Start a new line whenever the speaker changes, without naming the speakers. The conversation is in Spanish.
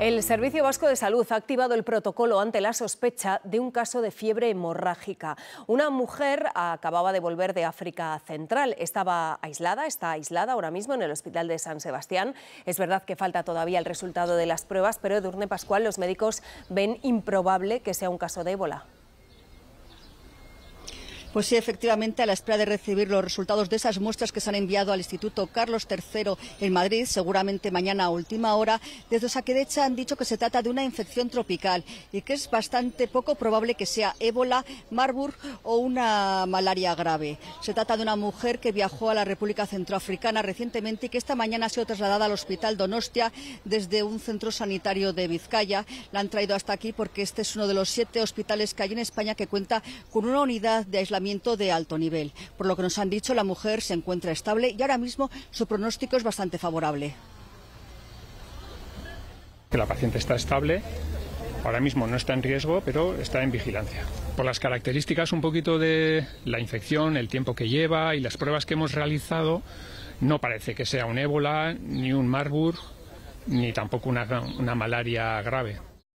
El Servicio Vasco de Salud ha activado el protocolo ante la sospecha de un caso de fiebre hemorrágica. Una mujer acababa de volver de África Central. Estaba aislada, está aislada ahora mismo en el hospital de San Sebastián. Es verdad que falta todavía el resultado de las pruebas, pero Durne Pascual, los médicos ven improbable que sea un caso de ébola.
Pues sí, efectivamente, a la espera de recibir los resultados de esas muestras que se han enviado al Instituto Carlos III en Madrid, seguramente mañana a última hora, desde Saquedecha han dicho que se trata de una infección tropical y que es bastante poco probable que sea ébola, Marburg o una malaria grave. Se trata de una mujer que viajó a la República Centroafricana recientemente y que esta mañana ha sido trasladada al Hospital Donostia desde un centro sanitario de Vizcaya. La han traído hasta aquí porque este es uno de los siete hospitales que hay en España que cuenta con una unidad de aislamiento de alto nivel. Por lo que nos han dicho, la mujer se encuentra estable y ahora mismo su pronóstico es bastante favorable.
la paciente está estable, ahora mismo no está en riesgo, pero está en vigilancia. Por las características un poquito de la infección, el tiempo que lleva y las pruebas que hemos realizado, no parece que sea un ébola, ni un Marburg, ni tampoco una malaria grave.